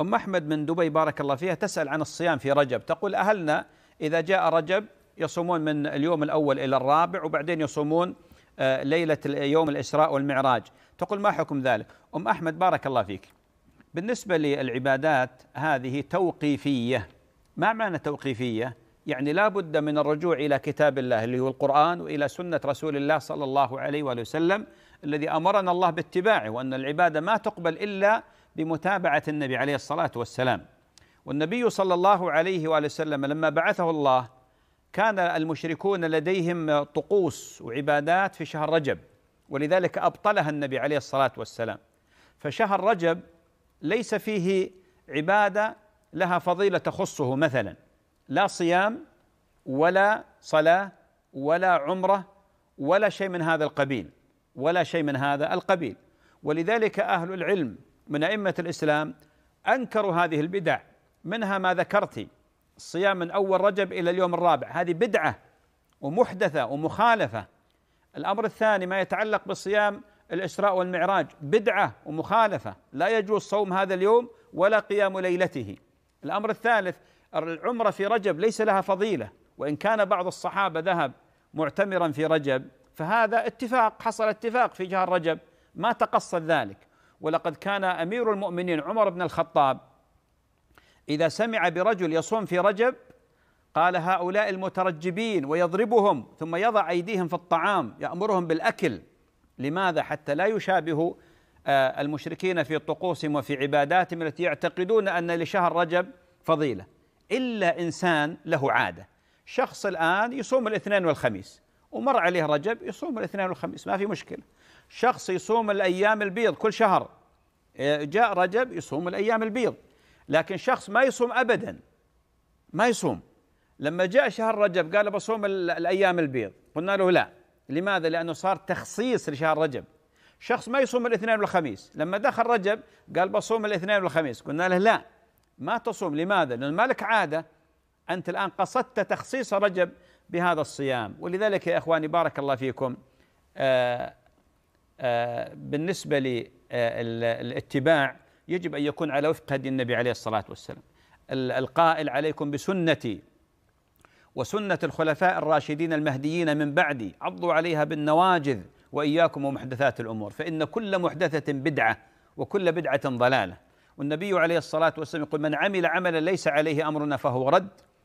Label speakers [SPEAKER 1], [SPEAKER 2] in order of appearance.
[SPEAKER 1] أم أحمد من دبي بارك الله فيها تسأل عن الصيام في رجب تقول أهلنا إذا جاء رجب يصومون من اليوم الأول إلى الرابع وبعدين يصومون آه، ليلة يوم الإسراء والمعراج تقول ما حكم ذلك أم أحمد بارك الله فيك بالنسبة للعبادات هذه توقيفية ما معنى توقيفية؟ يعني لا بد من الرجوع إلى كتاب الله اللي هو القرآن وإلى سنة رسول الله صلى الله عليه وآله وسلم الذي أمرنا الله باتباعه وأن العبادة ما تقبل إلا بمتابعة النبي عليه الصلاة والسلام والنبي صلى الله عليه وآله وسلم لما بعثه الله كان المشركون لديهم طقوس وعبادات في شهر رجب ولذلك أبطلها النبي عليه الصلاة والسلام فشهر رجب ليس فيه عبادة لها فضيلة تخصه مثلا لا صيام ولا صلاة ولا عمرة ولا شيء من هذا القبيل ولا شيء من هذا القبيل ولذلك أهل العلم من أئمة الإسلام أنكروا هذه البدع منها ما ذكرت الصيام من أول رجب إلى اليوم الرابع هذه بدعة ومحدثة ومخالفة الأمر الثاني ما يتعلق بصيام الإسراء والمعراج بدعة ومخالفة لا يجوز صوم هذا اليوم ولا قيام ليلته الأمر الثالث العمرة في رجب ليس لها فضيلة وإن كان بعض الصحابة ذهب معتمرا في رجب فهذا اتفاق حصل اتفاق في شهر رجب ما تقصد ذلك ولقد كان امير المؤمنين عمر بن الخطاب اذا سمع برجل يصوم في رجب قال هؤلاء المترجبين ويضربهم ثم يضع ايديهم في الطعام يامرهم بالاكل لماذا حتى لا يشابهوا آه، المشركين في طقوسهم وفي عباداتهم التي يعتقدون ان لشهر رجب فضيله الا انسان له عاده شخص الان يصوم الاثنين والخميس ومر عليه رجب يصوم الاثنين والخميس ما في مشكله شخص يصوم الأيام البيض كل شهر إيه، جاء رجب يصوم الأيام البيض لكن شخص ما يصوم أبدا ما يصوم لما جاء شهر رجب قال بصوم الأيام البيض قلنا له لا لماذا؟ لأنه صار تخصيص لشهر رجب شخص ما يصوم الاثنين والخميس لما دخل رجب قال بصوم الاثنين والخميس قلنا له لا ما تصوم لماذا؟ لأن ما لك عادة أنت الآن قصدت تخصيص رجب بهذا الصيام ولذلك يا إخواني بارك الله فيكم آه آه، بالنسبة للاتباع آه، يجب أن يكون على وفق هدي النبي عليه الصلاة والسلام القائل عليكم بسنتي وسنة الخلفاء الراشدين المهديين من بعدي عضوا عليها بالنواجذ وإياكم ومحدثات الأمور فإن كل محدثة بدعة وكل بدعة ضلالة والنبي عليه الصلاة والسلام يقول من عمل عملا ليس عليه أمرنا فهو رد